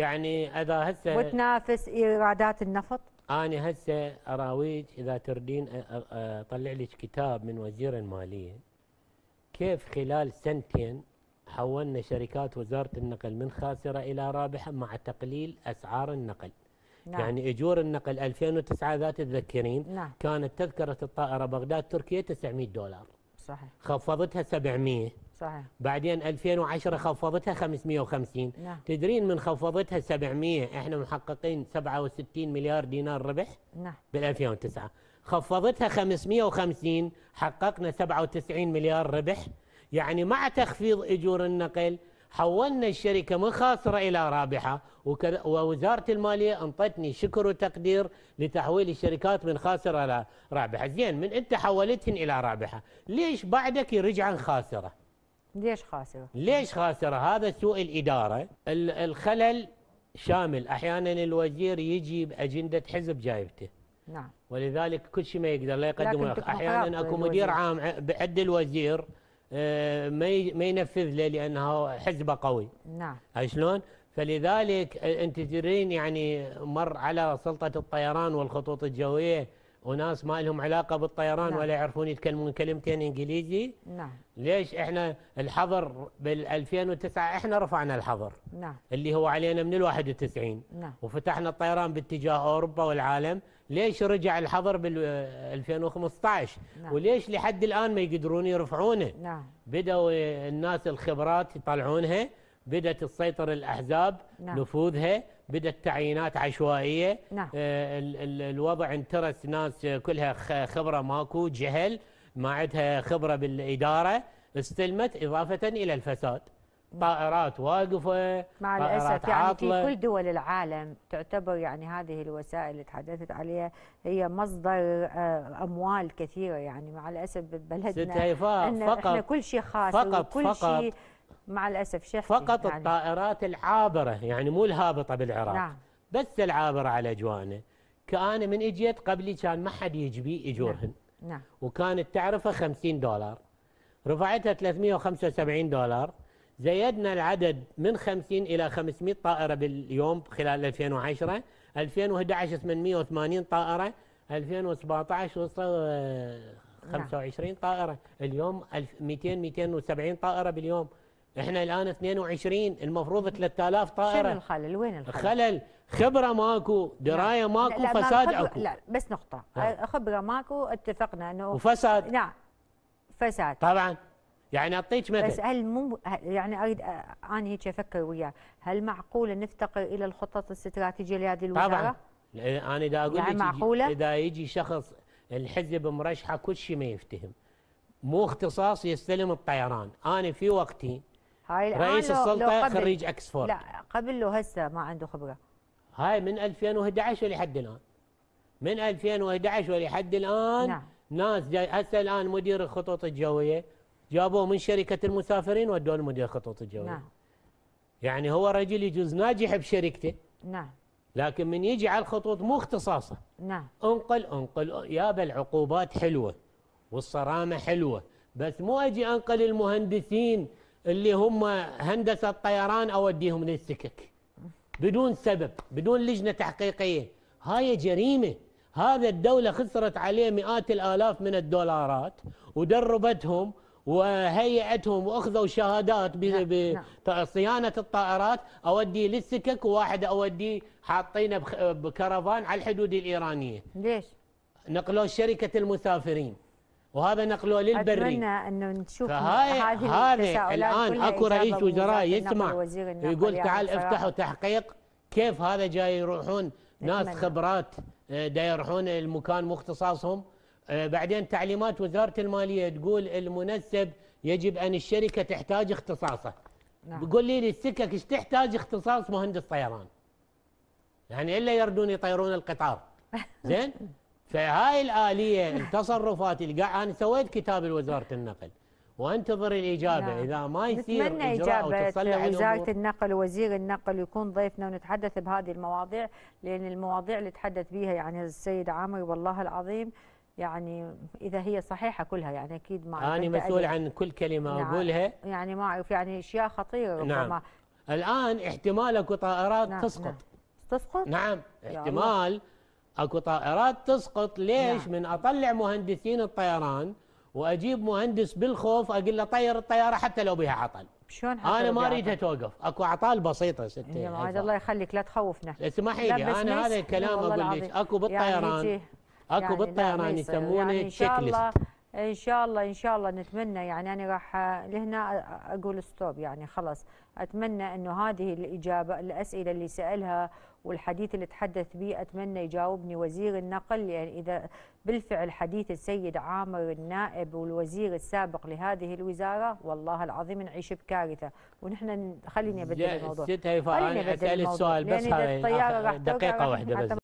يعني اذا هسه وتنافس ايرادات النفط انا هسه اراويك اذا تردين اطلع لك كتاب من وزير الماليه كيف خلال سنتين حولنا شركات وزاره النقل من خاسره الى رابحه مع تقليل اسعار النقل نعم. يعني اجور النقل 2009 اذا تتذكرين نعم. كانت تذكره الطائره بغداد تركيا 900 دولار صحيح خفضتها 700 صحيح بعدين 2010 خفضتها 550 نعم. تدرين من خفضتها 700 احنا محققين 67 مليار دينار ربح نعم بال 2009 خفضتها 550 حققنا 97 مليار ربح يعني مع تخفيض اجور النقل حولنا الشركة من خاسرة إلى رابحة ووزارة المالية أنطتني شكر وتقدير لتحويل الشركات من خاسرة إلى رابحة زين من أنت حولتهن إلى رابحة ليش بعدك يرجعن خاسرة ليش خاسرة؟ ليش خاسرة؟ هذا سوء الإدارة الخلل شامل أحيانا الوزير يجي بأجندة حزب جايبته نعم ولذلك كل شيء ما يقدر لا يقدم أحيانا أكو مدير عام بعد الوزير آه، ما ينفذ له لأنه حزبه قوي نعم شلون؟ فلذلك أنت تدرين يعني مر على سلطة الطيران والخطوط الجوية وناس ما لهم علاقة بالطيران نعم. ولا يعرفون يتكلمون كلمتين إنجليزي نعم. ليش إحنا الحظر بال2009 إحنا رفعنا الحظر نعم. اللي هو علينا من ال91 نعم. وفتحنا الطيران باتجاه أوروبا والعالم ليش رجع الحظر بال2015 نعم. وليش لحد الآن ما يقدرون يرفعونه نعم. بدأوا الناس الخبرات يطلعونها بدأت تسيطر الأحزاب نعم. نفوذها بدأت تعيينات عشوائية نعم. آه، ال ال الوضع انترس ناس آه، كلها خبرة ماكو جهل ما عندها خبرة بالإدارة استلمت إضافة إلى الفساد نعم. طائرات واقفة مع الأسف يعني عاطلة. في كل دول العالم تعتبر يعني هذه الوسائل اللي تحدثت عليها هي مصدر آه، أموال كثيرة يعني مع الأسف ببلدنا فقط أن فقط كل شيء خاص فقط وكل فقط شيء مع الأسف شيخ فقط يعني. الطائرات العابرة يعني مو الهابطة بالعراق نعم. بس العابرة على أجوانا كان من إجيت قبلي كان ما حد يجبي إجورهن نعم. نعم. وكانت تعرفة 50 دولار رفعتها 375 دولار زيدنا العدد من 50 إلى 500 طائرة باليوم خلال 2010 2011 880 طائرة 2017 وصلوا 25 آه، نعم. طائرة اليوم 200 270 طائرة باليوم احنا الان 22 المفروض 3000 طائره شنو الخلل وين الخلل خلل خبره ماكو درايه نعم. ماكو لا فساد اكو لا بس نقطه لا. نعم. خبره ماكو اتفقنا انه وفساد نعم فساد طبعا يعني اعطيك مثل بس هل مو يعني اريد انا هيك افكر وياه هل معقوله نفتقر الى الخطط الاستراتيجيه لهذه الوزاره طبعا انا اذا اقول يعني معقولة؟ اذا يجي شخص الحزب مرشحه كل شيء ما يفتهم مو اختصاص يستلم الطيران انا في وقتي هاي الان رئيس السلطه خريج اكسفورد لا قبل له هسه ما عنده خبره هاي من 2011 ولحد الان من 2011 ولحد الان نعم. ناس جاي هسه الان مدير الخطوط الجويه جابوه من شركه المسافرين ودوه مدير الخطوط الجويه نعم. يعني هو رجل يجوز ناجح بشركته نعم لكن من يجي على الخطوط مو اختصاصه نعم انقل انقل يابا العقوبات حلوه والصرامه حلوه بس مو اجي انقل المهندسين اللي هم هندسة الطيران أوديهم للسكك بدون سبب بدون لجنة تحقيقية هاي جريمة هذا الدولة خسرت عليه مئات الآلاف من الدولارات ودربتهم وهيئتهم واخذوا شهادات بصيانه نعم، نعم. الطائرات اودي للسكك وواحد اودي حاطينه بكرفان على الحدود الايرانيه ليش نقلوه شركه المسافرين وهذا نقله للبري اتمنى انه نشوف هذه هذه الان اكو رئيس وزراء يسمع يقول تعال افتحوا تحقيق كيف هذا جاي يروحون ناس خبرات آه، دا يروحون المكان مو اختصاصهم آه، بعدين تعليمات وزاره الماليه تقول المنسب يجب ان الشركه تحتاج اختصاصه نعم. بقول لي السكك ايش تحتاج اختصاص مهندس طيران يعني الا يردون يطيرون القطار زين فهاي الآلية التصرفات قاعد أنا سويت كتاب لوزارة النقل وانتظر الإجابة نعم. إذا ما يصير نتمنى إجابة وزارة النقل ووزير النقل يكون ضيفنا ونتحدث بهذه المواضيع لأن المواضيع اللي تحدث بها يعني السيد عامر والله العظيم يعني اذا هي صحيحه كلها يعني اكيد ما انا مسؤول عن كل كلمه نعم اقولها يعني ما اعرف يعني اشياء خطيره نعم. ربما نعم. الان احتمال اكو طائرات نعم تسقط نعم. تسقط نعم احتمال اكو طائرات تسقط ليش نعم. من اطلع مهندسين الطيران واجيب مهندس بالخوف اقول له طير الطياره حتى لو بها عطل شلون انا ما اريدها توقف اكو عطال بسيطه ستي عاد الله يخليك لا تخوفنا اسمحي لي انا هذا الكلام اقول لك اكو بالطيران يعني اكو يعني بالطيران يسمونه يعني تشيك ليست ان شاء الله ان شاء الله نتمنى يعني انا راح لهنا اقول ستوب يعني خلاص اتمنى انه هذه الاجابه الاسئله اللي سالها والحديث اللي تحدث به اتمنى يجاوبني وزير النقل لان يعني اذا بالفعل حديث السيد عامر النائب والوزير السابق لهذه الوزاره والله العظيم نعيش بكارثه ونحن خليني ابدل الموضوع خليني ابدل الموضوع السؤال بس لان الطياره راح دقيقه واحده بس